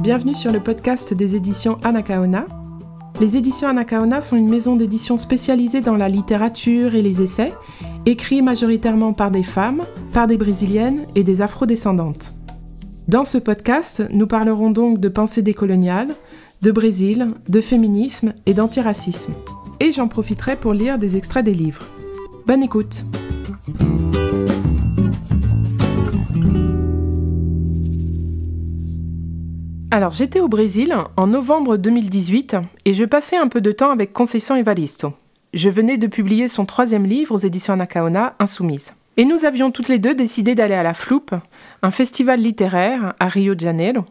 bienvenue sur le podcast des éditions Anacaona. Les éditions Anacaona sont une maison d'édition spécialisée dans la littérature et les essais, écrits majoritairement par des femmes, par des brésiliennes et des afrodescendantes. Dans ce podcast, nous parlerons donc de pensée décoloniale, de Brésil, de féminisme et d'antiracisme. Et j'en profiterai pour lire des extraits des livres. Bonne écoute! Alors j'étais au Brésil en novembre 2018 et je passais un peu de temps avec et e Evaristo. Je venais de publier son troisième livre aux éditions Anacaona, Insoumise. Et nous avions toutes les deux décidé d'aller à la Floupe, un festival littéraire à Rio de Janeiro,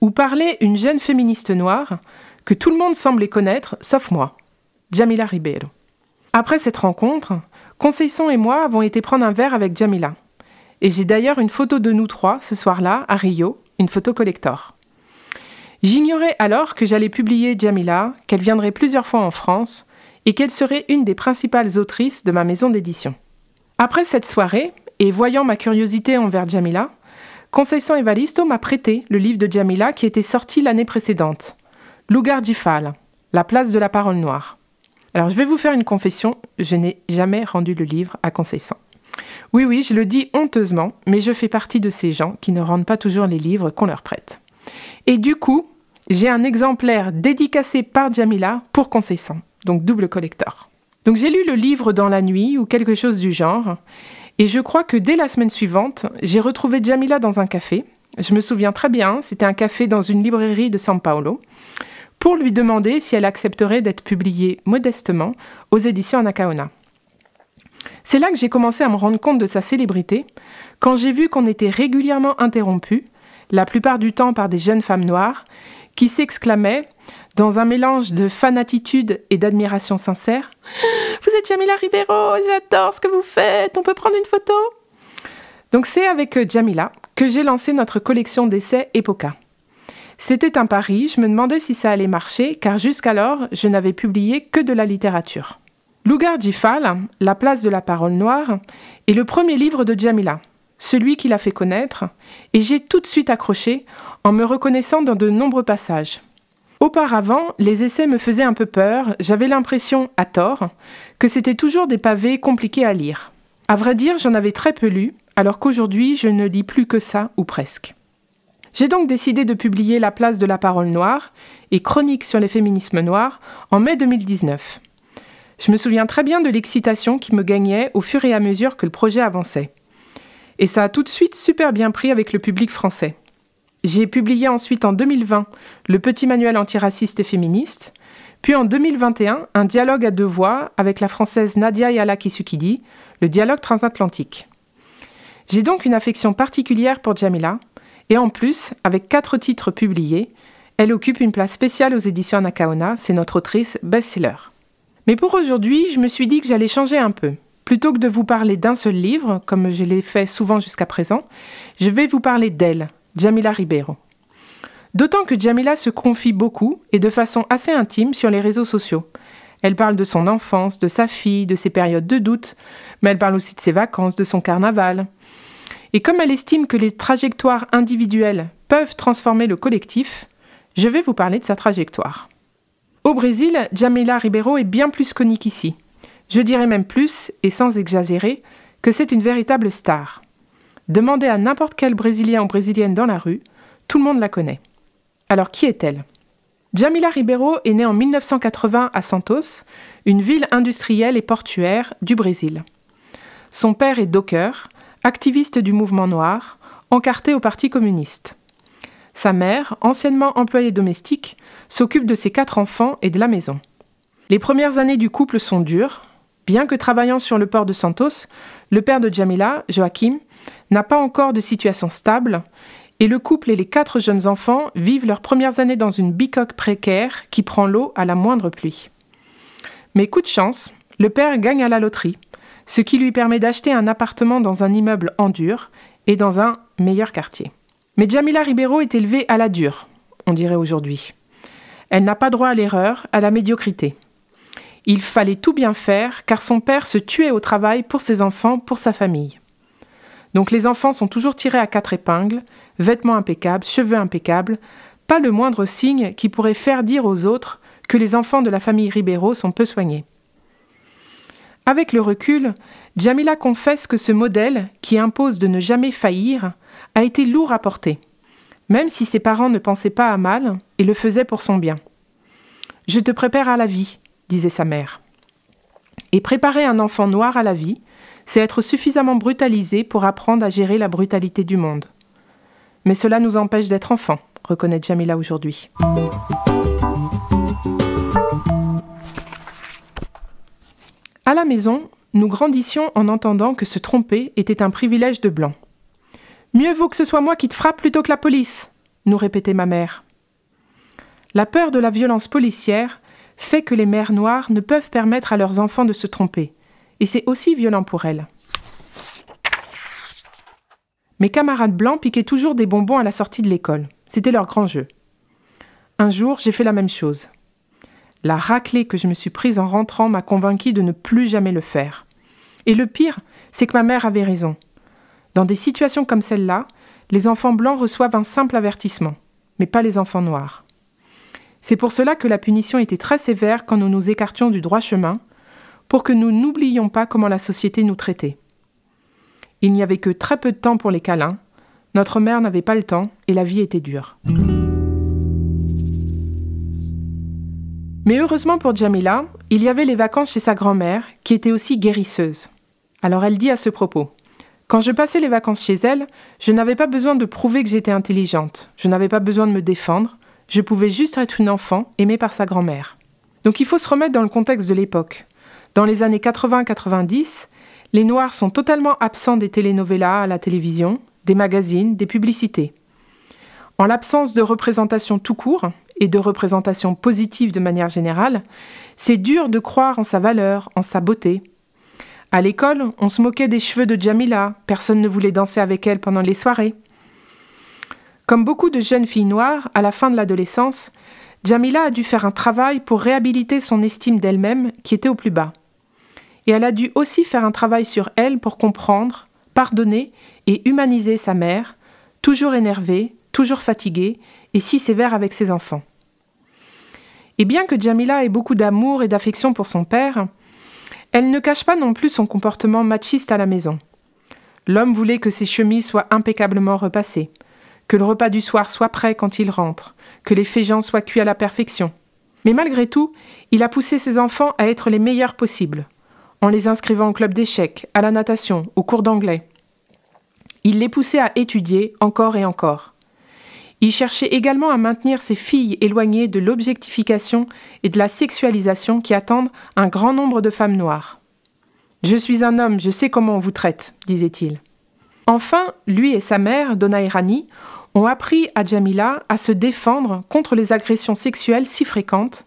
où parlait une jeune féministe noire que tout le monde semblait connaître, sauf moi, Jamila Ribeiro. Après cette rencontre, Conceição et moi avons été prendre un verre avec Jamila. Et j'ai d'ailleurs une photo de nous trois ce soir-là à Rio, une photo collector. J'ignorais alors que j'allais publier Jamila, qu'elle viendrait plusieurs fois en France et qu'elle serait une des principales autrices de ma maison d'édition. Après cette soirée, et voyant ma curiosité envers Jamila, et Evalisto m'a prêté le livre de Jamila qui était sorti l'année précédente, Lugar La place de la parole noire. Alors je vais vous faire une confession, je n'ai jamais rendu le livre à San. Oui, oui, je le dis honteusement, mais je fais partie de ces gens qui ne rendent pas toujours les livres qu'on leur prête. Et du coup, j'ai un exemplaire dédicacé par Jamila pour Conseil donc double collecteur. Donc j'ai lu le livre dans la nuit ou quelque chose du genre, et je crois que dès la semaine suivante, j'ai retrouvé Jamila dans un café. Je me souviens très bien, c'était un café dans une librairie de San Paolo, pour lui demander si elle accepterait d'être publiée modestement aux éditions Anacaona. C'est là que j'ai commencé à me rendre compte de sa célébrité, quand j'ai vu qu'on était régulièrement interrompu la plupart du temps par des jeunes femmes noires, qui s'exclamaient, dans un mélange de fanatitude et d'admiration sincère, Vous êtes Jamila Ribeiro, j'adore ce que vous faites, on peut prendre une photo Donc c'est avec euh, Jamila que j'ai lancé notre collection d'essais Epoca. C'était un pari, je me demandais si ça allait marcher, car jusqu'alors, je n'avais publié que de la littérature. L'Ougar Jifal, La place de la parole noire, est le premier livre de Jamila, celui qui l'a fait connaître, et j'ai tout de suite accroché en me reconnaissant dans de nombreux passages. Auparavant, les essais me faisaient un peu peur, j'avais l'impression, à tort, que c'était toujours des pavés compliqués à lire. À vrai dire, j'en avais très peu lu, alors qu'aujourd'hui, je ne lis plus que ça, ou presque. J'ai donc décidé de publier La place de la parole noire et Chronique sur les féminismes noirs en mai 2019. Je me souviens très bien de l'excitation qui me gagnait au fur et à mesure que le projet avançait et ça a tout de suite super bien pris avec le public français. J'ai publié ensuite en 2020 le petit manuel antiraciste et féministe, puis en 2021 un dialogue à deux voix avec la française Nadia Yala Kisukidi, le dialogue transatlantique. J'ai donc une affection particulière pour Jamila, et en plus, avec quatre titres publiés, elle occupe une place spéciale aux éditions Anakaona, c'est notre autrice best-seller. Mais pour aujourd'hui, je me suis dit que j'allais changer un peu. Plutôt que de vous parler d'un seul livre, comme je l'ai fait souvent jusqu'à présent, je vais vous parler d'elle, Jamila Ribeiro. D'autant que Jamila se confie beaucoup et de façon assez intime sur les réseaux sociaux. Elle parle de son enfance, de sa fille, de ses périodes de doute, mais elle parle aussi de ses vacances, de son carnaval. Et comme elle estime que les trajectoires individuelles peuvent transformer le collectif, je vais vous parler de sa trajectoire. Au Brésil, Jamila Ribeiro est bien plus connue qu'ici. Je dirais même plus, et sans exagérer, que c'est une véritable star. Demandez à n'importe quel Brésilien ou Brésilienne dans la rue, tout le monde la connaît. Alors qui est-elle Jamila Ribeiro est née en 1980 à Santos, une ville industrielle et portuaire du Brésil. Son père est docker, activiste du mouvement noir, encarté au Parti communiste. Sa mère, anciennement employée domestique, s'occupe de ses quatre enfants et de la maison. Les premières années du couple sont dures, Bien que travaillant sur le port de Santos, le père de Jamila, Joachim, n'a pas encore de situation stable et le couple et les quatre jeunes enfants vivent leurs premières années dans une bicoque précaire qui prend l'eau à la moindre pluie. Mais coup de chance, le père gagne à la loterie, ce qui lui permet d'acheter un appartement dans un immeuble en dur et dans un meilleur quartier. Mais Jamila Ribeiro est élevée à la dure, on dirait aujourd'hui. Elle n'a pas droit à l'erreur, à la médiocrité. Il fallait tout bien faire car son père se tuait au travail pour ses enfants, pour sa famille. Donc les enfants sont toujours tirés à quatre épingles, vêtements impeccables, cheveux impeccables, pas le moindre signe qui pourrait faire dire aux autres que les enfants de la famille Ribeiro sont peu soignés. Avec le recul, Jamila confesse que ce modèle, qui impose de ne jamais faillir, a été lourd à porter, même si ses parents ne pensaient pas à mal et le faisaient pour son bien. Je te prépare à la vie, disait sa mère. Et préparer un enfant noir à la vie, c'est être suffisamment brutalisé pour apprendre à gérer la brutalité du monde. Mais cela nous empêche d'être enfants, reconnaît Jamila aujourd'hui. À la maison, nous grandissions en entendant que se tromper était un privilège de blanc. Mieux vaut que ce soit moi qui te frappe plutôt que la police, nous répétait ma mère. La peur de la violence policière fait que les mères noires ne peuvent permettre à leurs enfants de se tromper, et c'est aussi violent pour elles. Mes camarades blancs piquaient toujours des bonbons à la sortie de l'école. C'était leur grand jeu. Un jour, j'ai fait la même chose. La raclée que je me suis prise en rentrant m'a convaincue de ne plus jamais le faire. Et le pire, c'est que ma mère avait raison. Dans des situations comme celle-là, les enfants blancs reçoivent un simple avertissement, mais pas les enfants noirs. C'est pour cela que la punition était très sévère quand nous nous écartions du droit chemin, pour que nous n'oublions pas comment la société nous traitait. Il n'y avait que très peu de temps pour les câlins, notre mère n'avait pas le temps et la vie était dure. Mais heureusement pour Jamila, il y avait les vacances chez sa grand-mère, qui était aussi guérisseuse. Alors elle dit à ce propos Quand je passais les vacances chez elle, je n'avais pas besoin de prouver que j'étais intelligente, je n'avais pas besoin de me défendre, je pouvais juste être une enfant aimée par sa grand-mère. Donc il faut se remettre dans le contexte de l'époque. Dans les années 80-90, les Noirs sont totalement absents des telenovelas à la télévision, des magazines, des publicités. En l'absence de représentation tout court, et de représentation positive de manière générale, c'est dur de croire en sa valeur, en sa beauté. À l'école, on se moquait des cheveux de Jamila, personne ne voulait danser avec elle pendant les soirées. Comme beaucoup de jeunes filles noires, à la fin de l'adolescence, Jamila a dû faire un travail pour réhabiliter son estime d'elle-même qui était au plus bas. Et elle a dû aussi faire un travail sur elle pour comprendre, pardonner et humaniser sa mère, toujours énervée, toujours fatiguée et si sévère avec ses enfants. Et bien que Jamila ait beaucoup d'amour et d'affection pour son père, elle ne cache pas non plus son comportement machiste à la maison. L'homme voulait que ses chemises soient impeccablement repassées, que le repas du soir soit prêt quand il rentre, que les fégeants soient cuits à la perfection. Mais malgré tout, il a poussé ses enfants à être les meilleurs possibles, en les inscrivant au club d'échecs, à la natation, aux cours d'anglais. Il les poussait à étudier encore et encore. Il cherchait également à maintenir ses filles éloignées de l'objectification et de la sexualisation qui attendent un grand nombre de femmes noires. Je suis un homme, je sais comment on vous traite, disait-il. Enfin, lui et sa mère, Donna Irani, ont appris à Jamila à se défendre contre les agressions sexuelles si fréquentes,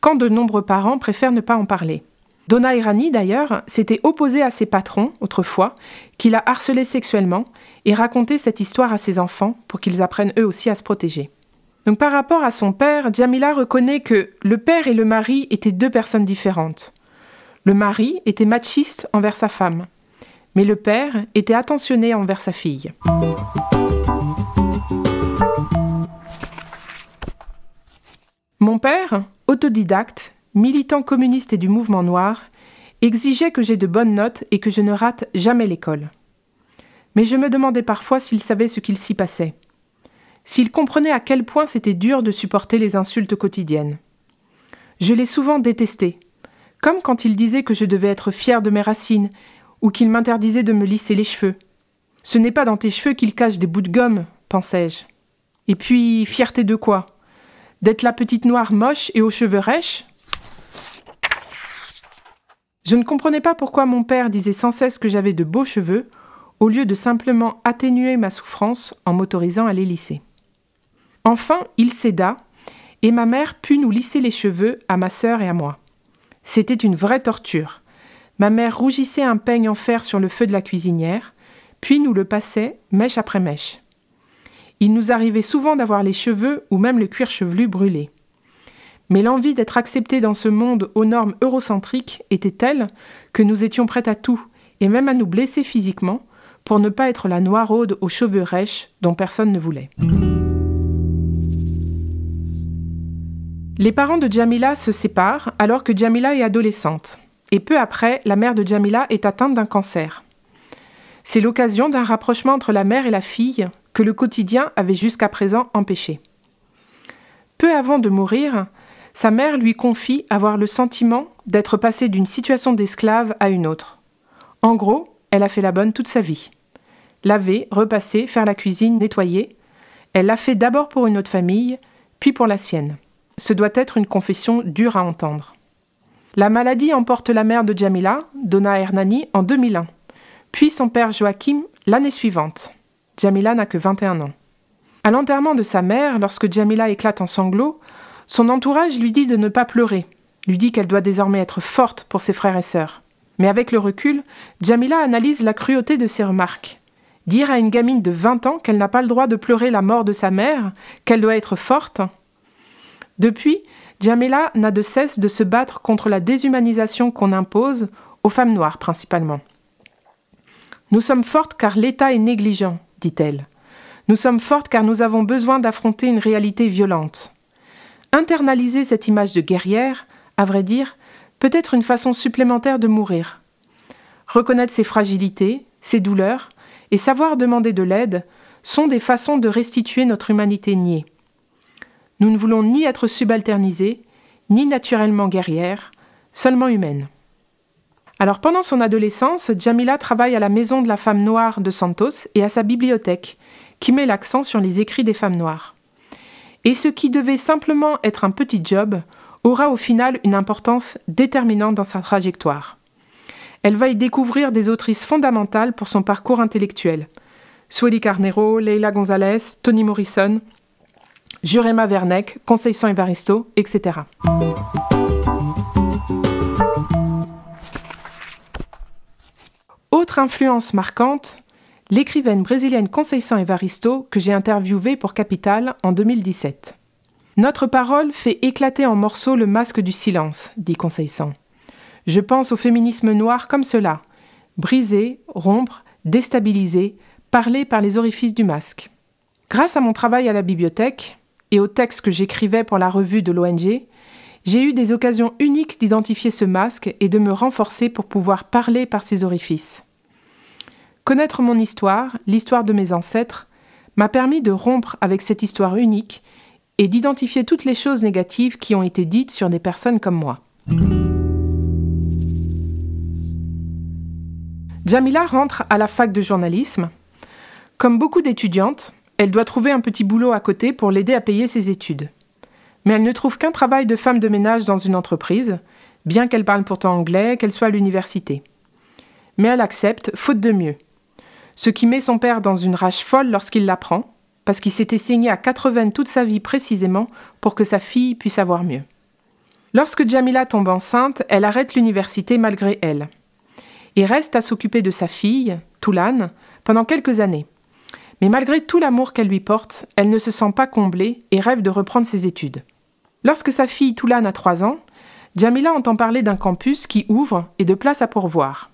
quand de nombreux parents préfèrent ne pas en parler. Donna Irani, d'ailleurs, s'était opposée à ses patrons, autrefois, qui a harcelé sexuellement, et racontait cette histoire à ses enfants pour qu'ils apprennent eux aussi à se protéger. Donc par rapport à son père, Jamila reconnaît que le père et le mari étaient deux personnes différentes. Le mari était machiste envers sa femme, mais le père était attentionné envers sa fille. Mon père, autodidacte, militant communiste et du mouvement noir, exigeait que j'aie de bonnes notes et que je ne rate jamais l'école. Mais je me demandais parfois s'il savait ce qu'il s'y passait, s'il comprenait à quel point c'était dur de supporter les insultes quotidiennes. Je l'ai souvent détesté, comme quand il disait que je devais être fière de mes racines ou qu'il m'interdisait de me lisser les cheveux. Ce n'est pas dans tes cheveux qu'il cache des bouts de gomme, pensais-je. Et puis, fierté de quoi d'être la petite noire moche et aux cheveux rêches Je ne comprenais pas pourquoi mon père disait sans cesse que j'avais de beaux cheveux, au lieu de simplement atténuer ma souffrance en m'autorisant à les lisser. Enfin, il céda, et ma mère put nous lisser les cheveux à ma sœur et à moi. C'était une vraie torture. Ma mère rougissait un peigne en fer sur le feu de la cuisinière, puis nous le passait mèche après mèche. Il nous arrivait souvent d'avoir les cheveux ou même le cuir chevelu brûlé. Mais l'envie d'être acceptée dans ce monde aux normes eurocentriques était telle que nous étions prêts à tout, et même à nous blesser physiquement, pour ne pas être la noiraude aux cheveux rêches dont personne ne voulait. Les parents de Jamila se séparent alors que Jamila est adolescente, et peu après, la mère de Jamila est atteinte d'un cancer. C'est l'occasion d'un rapprochement entre la mère et la fille, que le quotidien avait jusqu'à présent empêché. Peu avant de mourir, sa mère lui confie avoir le sentiment d'être passée d'une situation d'esclave à une autre. En gros, elle a fait la bonne toute sa vie. Laver, repasser, faire la cuisine, nettoyer. Elle l'a fait d'abord pour une autre famille, puis pour la sienne. Ce doit être une confession dure à entendre. La maladie emporte la mère de Jamila, Donna Hernani, en 2001, puis son père Joachim l'année suivante. Jamila n'a que 21 ans. À l'enterrement de sa mère, lorsque Jamila éclate en sanglots, son entourage lui dit de ne pas pleurer, lui dit qu'elle doit désormais être forte pour ses frères et sœurs. Mais avec le recul, Jamila analyse la cruauté de ses remarques. Dire à une gamine de 20 ans qu'elle n'a pas le droit de pleurer la mort de sa mère, qu'elle doit être forte. Depuis, Jamila n'a de cesse de se battre contre la déshumanisation qu'on impose, aux femmes noires principalement. Nous sommes fortes car l'État est négligent, dit-elle. Nous sommes fortes car nous avons besoin d'affronter une réalité violente. Internaliser cette image de guerrière, à vrai dire, peut être une façon supplémentaire de mourir. Reconnaître ses fragilités, ses douleurs, et savoir demander de l'aide sont des façons de restituer notre humanité niée. Nous ne voulons ni être subalternisés, ni naturellement guerrières, seulement humaines. Alors pendant son adolescence, Jamila travaille à la Maison de la Femme Noire de Santos et à sa bibliothèque, qui met l'accent sur les écrits des femmes noires. Et ce qui devait simplement être un petit job aura au final une importance déterminante dans sa trajectoire. Elle va y découvrir des autrices fondamentales pour son parcours intellectuel. Sueli Carnero, Leila Gonzalez, Toni Morrison, Jurema Conseil San Evaristo, etc. Autre influence marquante, l'écrivaine brésilienne Conceição Evaristo que j'ai interviewée pour Capital en 2017. Notre parole fait éclater en morceaux le masque du silence, dit Conceição. Je pense au féminisme noir comme cela, briser, rompre, déstabiliser, parler par les orifices du masque. Grâce à mon travail à la bibliothèque et aux textes que j'écrivais pour la revue de l'ONG, j'ai eu des occasions uniques d'identifier ce masque et de me renforcer pour pouvoir parler par ses orifices. Connaître mon histoire, l'histoire de mes ancêtres, m'a permis de rompre avec cette histoire unique et d'identifier toutes les choses négatives qui ont été dites sur des personnes comme moi. Jamila rentre à la fac de journalisme. Comme beaucoup d'étudiantes, elle doit trouver un petit boulot à côté pour l'aider à payer ses études. Mais elle ne trouve qu'un travail de femme de ménage dans une entreprise, bien qu'elle parle pourtant anglais, qu'elle soit à l'université. Mais elle accepte, faute de mieux ce qui met son père dans une rage folle lorsqu'il l'apprend, parce qu'il s'était saigné à quatre veines toute sa vie précisément pour que sa fille puisse avoir mieux. Lorsque Jamila tombe enceinte, elle arrête l'université malgré elle et reste à s'occuper de sa fille, Toulane, pendant quelques années. Mais malgré tout l'amour qu'elle lui porte, elle ne se sent pas comblée et rêve de reprendre ses études. Lorsque sa fille Toulane a trois ans, Jamila entend parler d'un campus qui ouvre et de places à pourvoir.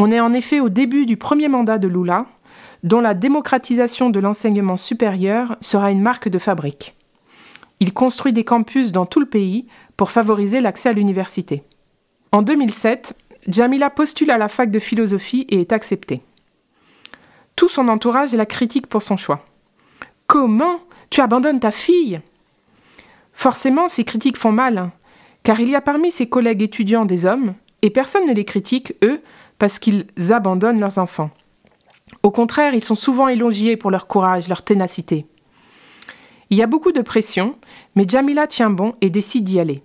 On est en effet au début du premier mandat de Lula, dont la démocratisation de l'enseignement supérieur sera une marque de fabrique. Il construit des campus dans tout le pays pour favoriser l'accès à l'université. En 2007, Jamila postule à la fac de philosophie et est acceptée. Tout son entourage la critique pour son choix. Comment Tu abandonnes ta fille Forcément, ces critiques font mal, car il y a parmi ses collègues étudiants des hommes, et personne ne les critique, eux, parce qu'ils abandonnent leurs enfants. Au contraire, ils sont souvent élogiés pour leur courage, leur ténacité. Il y a beaucoup de pression, mais Jamila tient bon et décide d'y aller.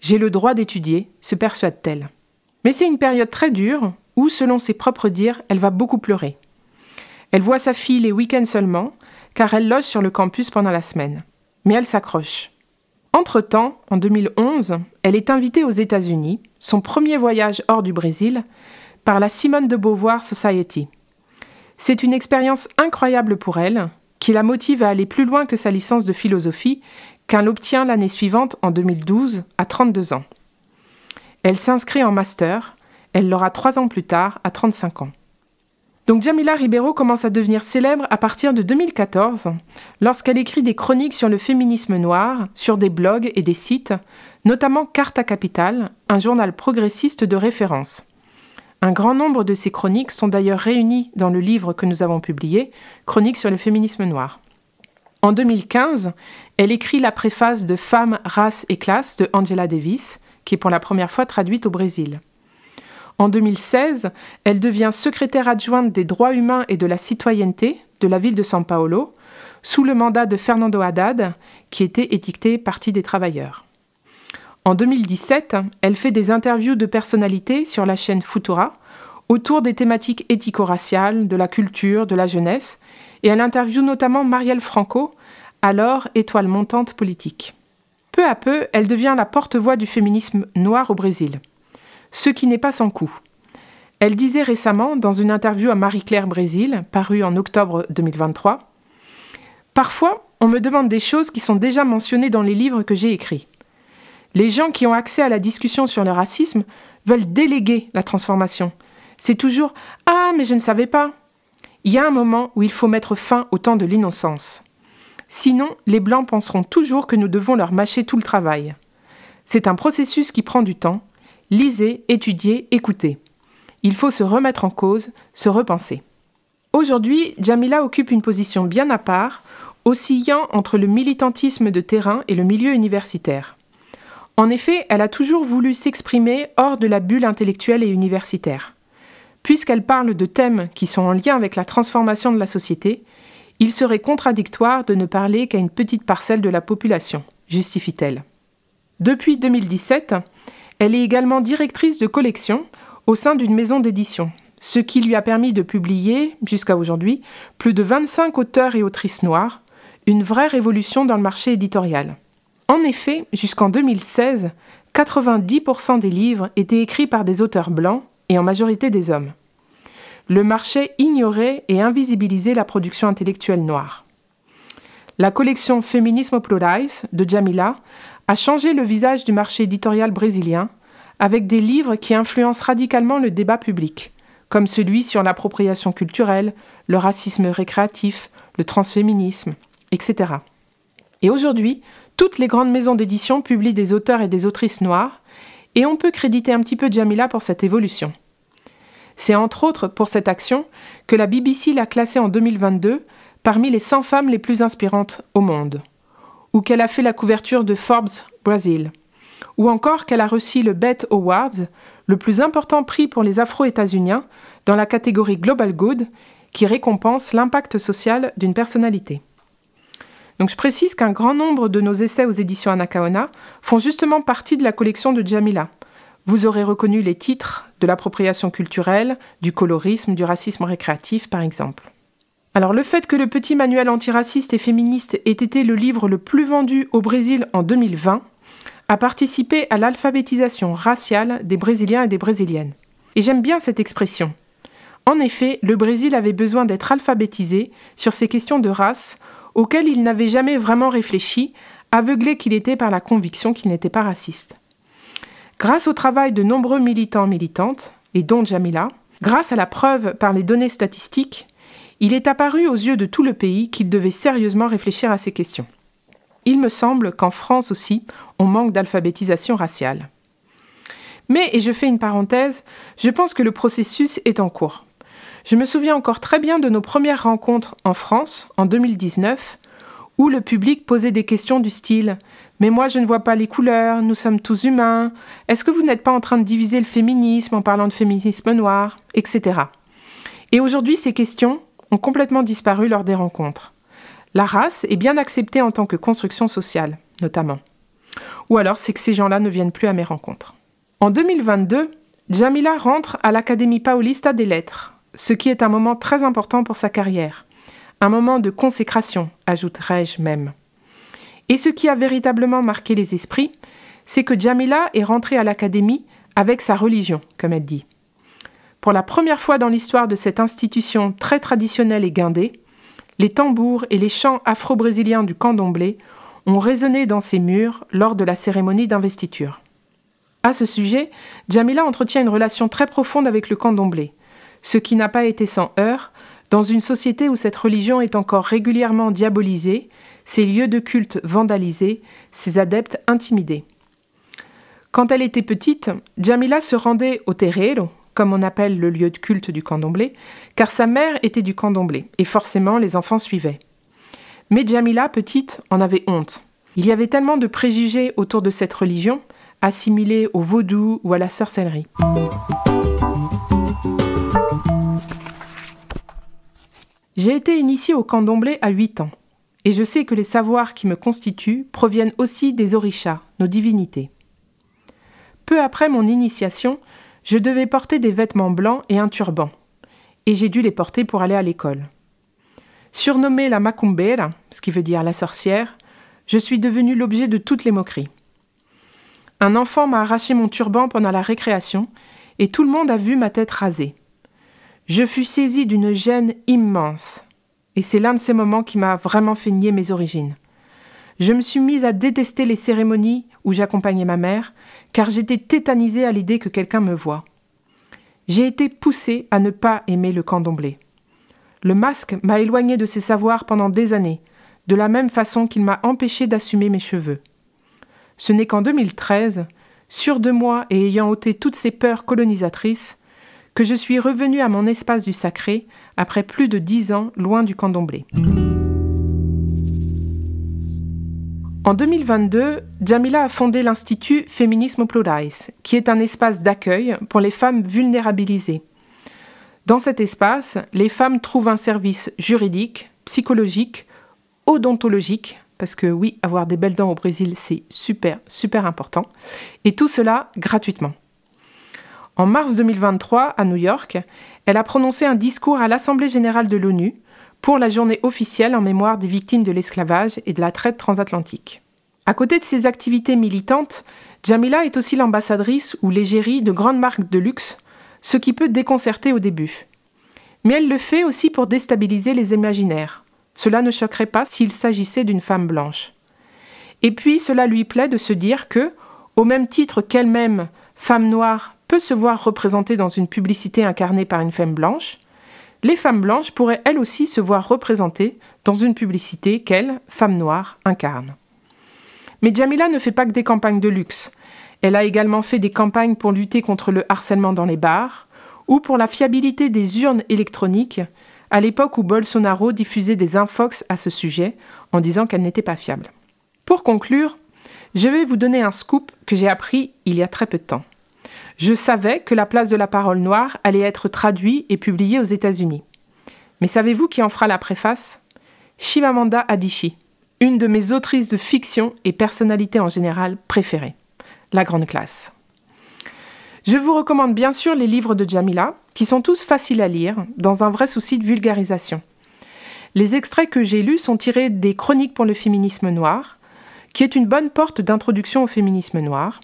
J'ai le droit d'étudier, se persuade-t-elle. Mais c'est une période très dure où, selon ses propres dires, elle va beaucoup pleurer. Elle voit sa fille les week-ends seulement, car elle loge sur le campus pendant la semaine. Mais elle s'accroche. Entre-temps, en 2011, elle est invitée aux États-Unis, son premier voyage hors du Brésil, par la Simone de Beauvoir Society. C'est une expérience incroyable pour elle, qui la motive à aller plus loin que sa licence de philosophie, qu'elle obtient l'année suivante, en 2012, à 32 ans. Elle s'inscrit en master, elle l'aura trois ans plus tard, à 35 ans. Donc Jamila Ribeiro commence à devenir célèbre à partir de 2014, lorsqu'elle écrit des chroniques sur le féminisme noir, sur des blogs et des sites, notamment Carta Capital, un journal progressiste de référence. Un grand nombre de ses chroniques sont d'ailleurs réunies dans le livre que nous avons publié, Chroniques sur le féminisme noir. En 2015, elle écrit la préface de Femmes, race et classe de Angela Davis, qui est pour la première fois traduite au Brésil. En 2016, elle devient secrétaire adjointe des droits humains et de la citoyenneté de la ville de São Paulo, sous le mandat de Fernando Haddad, qui était étiqueté Parti des travailleurs. En 2017, elle fait des interviews de personnalités sur la chaîne Futura autour des thématiques éthico-raciales, de la culture, de la jeunesse, et elle interviewe notamment Marielle Franco, alors étoile montante politique. Peu à peu, elle devient la porte-voix du féminisme noir au Brésil, ce qui n'est pas sans coût. Elle disait récemment, dans une interview à Marie-Claire Brésil, parue en octobre 2023, Parfois, on me demande des choses qui sont déjà mentionnées dans les livres que j'ai écrits. Les gens qui ont accès à la discussion sur le racisme veulent déléguer la transformation. C'est toujours ⁇ Ah, mais je ne savais pas !⁇ Il y a un moment où il faut mettre fin au temps de l'innocence. Sinon, les Blancs penseront toujours que nous devons leur mâcher tout le travail. C'est un processus qui prend du temps. Lisez, étudiez, écoutez. Il faut se remettre en cause, se repenser. Aujourd'hui, Jamila occupe une position bien à part, oscillant entre le militantisme de terrain et le milieu universitaire. En effet, elle a toujours voulu s'exprimer hors de la bulle intellectuelle et universitaire. Puisqu'elle parle de thèmes qui sont en lien avec la transformation de la société, il serait contradictoire de ne parler qu'à une petite parcelle de la population, justifie-t-elle. Depuis 2017, elle est également directrice de collection au sein d'une maison d'édition, ce qui lui a permis de publier, jusqu'à aujourd'hui, plus de 25 auteurs et autrices noires, une vraie révolution dans le marché éditorial. En effet, jusqu'en 2016, 90% des livres étaient écrits par des auteurs blancs et en majorité des hommes. Le marché ignorait et invisibilisait la production intellectuelle noire. La collection Feminismo Plurais de Jamila a changé le visage du marché éditorial brésilien avec des livres qui influencent radicalement le débat public, comme celui sur l'appropriation culturelle, le racisme récréatif, le transféminisme, etc. Et aujourd'hui, toutes les grandes maisons d'édition publient des auteurs et des autrices noires, et on peut créditer un petit peu Jamila pour cette évolution. C'est entre autres pour cette action que la BBC l'a classée en 2022 parmi les 100 femmes les plus inspirantes au monde, ou qu'elle a fait la couverture de Forbes Brazil, ou encore qu'elle a reçu le BET Awards, le plus important prix pour les Afro-États-Uniens, dans la catégorie Global Good, qui récompense l'impact social d'une personnalité. Donc je précise qu'un grand nombre de nos essais aux éditions Anacaona font justement partie de la collection de Jamila. Vous aurez reconnu les titres de l'appropriation culturelle, du colorisme, du racisme récréatif par exemple. Alors le fait que le petit manuel antiraciste et féministe ait été le livre le plus vendu au Brésil en 2020 a participé à l'alphabétisation raciale des Brésiliens et des Brésiliennes. Et j'aime bien cette expression. En effet, le Brésil avait besoin d'être alphabétisé sur ces questions de race auquel il n'avait jamais vraiment réfléchi, aveuglé qu'il était par la conviction qu'il n'était pas raciste. Grâce au travail de nombreux militants militantes, et dont Jamila, grâce à la preuve par les données statistiques, il est apparu aux yeux de tout le pays qu'il devait sérieusement réfléchir à ces questions. Il me semble qu'en France aussi, on manque d'alphabétisation raciale. Mais, et je fais une parenthèse, je pense que le processus est en cours. Je me souviens encore très bien de nos premières rencontres en France, en 2019, où le public posait des questions du style Mais moi je ne vois pas les couleurs, nous sommes tous humains, est-ce que vous n'êtes pas en train de diviser le féminisme en parlant de féminisme noir, etc. Et aujourd'hui, ces questions ont complètement disparu lors des rencontres. La race est bien acceptée en tant que construction sociale, notamment. Ou alors c'est que ces gens-là ne viennent plus à mes rencontres. En 2022, Jamila rentre à l'Académie Paulista des Lettres, ce qui est un moment très important pour sa carrière. Un moment de consécration, ajouterai-je même. Et ce qui a véritablement marqué les esprits, c'est que Jamila est rentrée à l'académie avec sa religion, comme elle dit. Pour la première fois dans l'histoire de cette institution très traditionnelle et guindée, les tambours et les chants afro-brésiliens du camp candomblé ont résonné dans ses murs lors de la cérémonie d'investiture. À ce sujet, Jamila entretient une relation très profonde avec le d'Omblé, ce qui n'a pas été sans heurts, dans une société où cette religion est encore régulièrement diabolisée, ses lieux de culte vandalisés, ses adeptes intimidés. Quand elle était petite, Jamila se rendait au terreiro, comme on appelle le lieu de culte du candomblé, car sa mère était du candomblé, et forcément les enfants suivaient. Mais Jamila, petite, en avait honte. Il y avait tellement de préjugés autour de cette religion, assimilée au vaudou ou à la sorcellerie. J'ai été initiée au camp candomblé à 8 ans, et je sais que les savoirs qui me constituent proviennent aussi des orishas, nos divinités. Peu après mon initiation, je devais porter des vêtements blancs et un turban, et j'ai dû les porter pour aller à l'école. Surnommée la macumbera, ce qui veut dire la sorcière, je suis devenue l'objet de toutes les moqueries. Un enfant m'a arraché mon turban pendant la récréation, et tout le monde a vu ma tête rasée. Je fus saisi d'une gêne immense, et c'est l'un de ces moments qui m'a vraiment fait nier mes origines. Je me suis mise à détester les cérémonies où j'accompagnais ma mère, car j'étais tétanisée à l'idée que quelqu'un me voit. J'ai été poussée à ne pas aimer le camp Le masque m'a éloignée de ses savoirs pendant des années, de la même façon qu'il m'a empêchée d'assumer mes cheveux. Ce n'est qu'en 2013, sûre de moi et ayant ôté toutes ces peurs colonisatrices, que je suis revenue à mon espace du sacré après plus de dix ans loin du candomblé. En 2022, Jamila a fondé l'Institut Féminisme Pluralis, qui est un espace d'accueil pour les femmes vulnérabilisées. Dans cet espace, les femmes trouvent un service juridique, psychologique, odontologique, parce que oui, avoir des belles dents au Brésil, c'est super, super important, et tout cela gratuitement. En mars 2023, à New York, elle a prononcé un discours à l'Assemblée générale de l'ONU pour la journée officielle en mémoire des victimes de l'esclavage et de la traite transatlantique. À côté de ses activités militantes, Jamila est aussi l'ambassadrice ou l'égérie de grandes marques de luxe, ce qui peut déconcerter au début. Mais elle le fait aussi pour déstabiliser les imaginaires. Cela ne choquerait pas s'il s'agissait d'une femme blanche. Et puis cela lui plaît de se dire que, au même titre qu'elle-même, femme noire, peut se voir représentée dans une publicité incarnée par une femme blanche, les femmes blanches pourraient elles aussi se voir représentées dans une publicité qu'elles, femmes noires, incarnent. Mais Jamila ne fait pas que des campagnes de luxe. Elle a également fait des campagnes pour lutter contre le harcèlement dans les bars ou pour la fiabilité des urnes électroniques à l'époque où Bolsonaro diffusait des infox à ce sujet en disant qu'elles n'étaient pas fiables. Pour conclure, je vais vous donner un scoop que j'ai appris il y a très peu de temps. Je savais que La place de la parole noire allait être traduite et publiée aux États-Unis. Mais savez-vous qui en fera la préface Shimamanda Adichie, une de mes autrices de fiction et personnalité en général préférées. La grande classe. Je vous recommande bien sûr les livres de Jamila, qui sont tous faciles à lire, dans un vrai souci de vulgarisation. Les extraits que j'ai lus sont tirés des Chroniques pour le féminisme noir, qui est une bonne porte d'introduction au féminisme noir,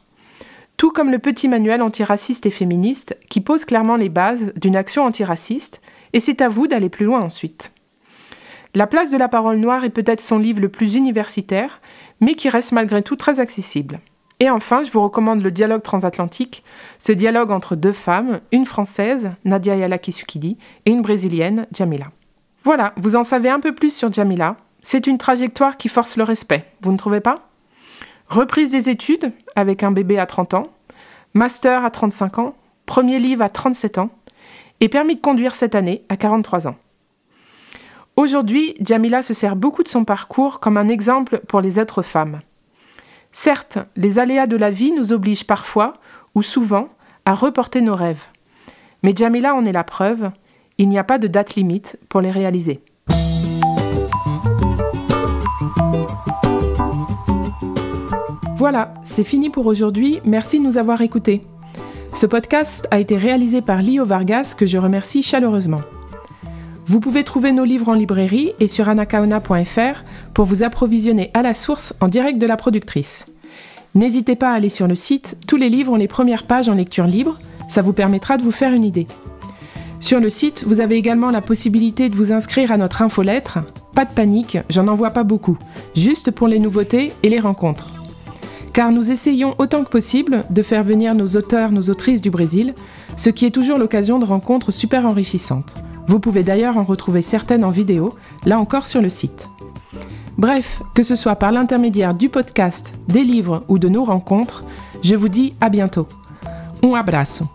tout comme le petit manuel antiraciste et féministe qui pose clairement les bases d'une action antiraciste, et c'est à vous d'aller plus loin ensuite. La place de la parole noire est peut-être son livre le plus universitaire, mais qui reste malgré tout très accessible. Et enfin, je vous recommande le dialogue transatlantique, ce dialogue entre deux femmes, une française, Nadia Yala Kisukidi, et une brésilienne, Jamila. Voilà, vous en savez un peu plus sur Jamila. C'est une trajectoire qui force le respect, vous ne trouvez pas Reprise des études avec un bébé à 30 ans, master à 35 ans, premier livre à 37 ans et permis de conduire cette année à 43 ans. Aujourd'hui, Jamila se sert beaucoup de son parcours comme un exemple pour les êtres femmes. Certes, les aléas de la vie nous obligent parfois, ou souvent, à reporter nos rêves. Mais Jamila en est la preuve, il n'y a pas de date limite pour les réaliser. Voilà, c'est fini pour aujourd'hui. Merci de nous avoir écoutés. Ce podcast a été réalisé par Lio Vargas, que je remercie chaleureusement. Vous pouvez trouver nos livres en librairie et sur anacaona.fr pour vous approvisionner à la source en direct de la productrice. N'hésitez pas à aller sur le site, tous les livres ont les premières pages en lecture libre, ça vous permettra de vous faire une idée. Sur le site, vous avez également la possibilité de vous inscrire à notre infolettre. Pas de panique, j'en envoie pas beaucoup, juste pour les nouveautés et les rencontres car nous essayons autant que possible de faire venir nos auteurs, nos autrices du Brésil, ce qui est toujours l'occasion de rencontres super enrichissantes. Vous pouvez d'ailleurs en retrouver certaines en vidéo, là encore sur le site. Bref, que ce soit par l'intermédiaire du podcast, des livres ou de nos rencontres, je vous dis à bientôt. Un abraço.